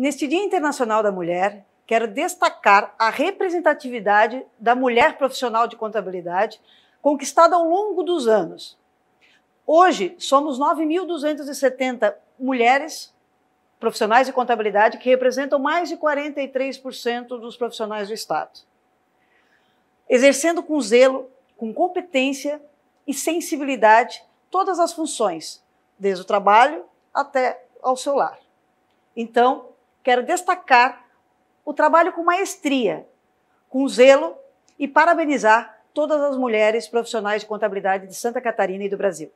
Neste Dia Internacional da Mulher, quero destacar a representatividade da mulher profissional de contabilidade conquistada ao longo dos anos. Hoje, somos 9.270 mulheres profissionais de contabilidade que representam mais de 43% dos profissionais do Estado. Exercendo com zelo, com competência e sensibilidade todas as funções, desde o trabalho até ao seu lar. Então, quero destacar o trabalho com maestria, com zelo e parabenizar todas as mulheres profissionais de contabilidade de Santa Catarina e do Brasil.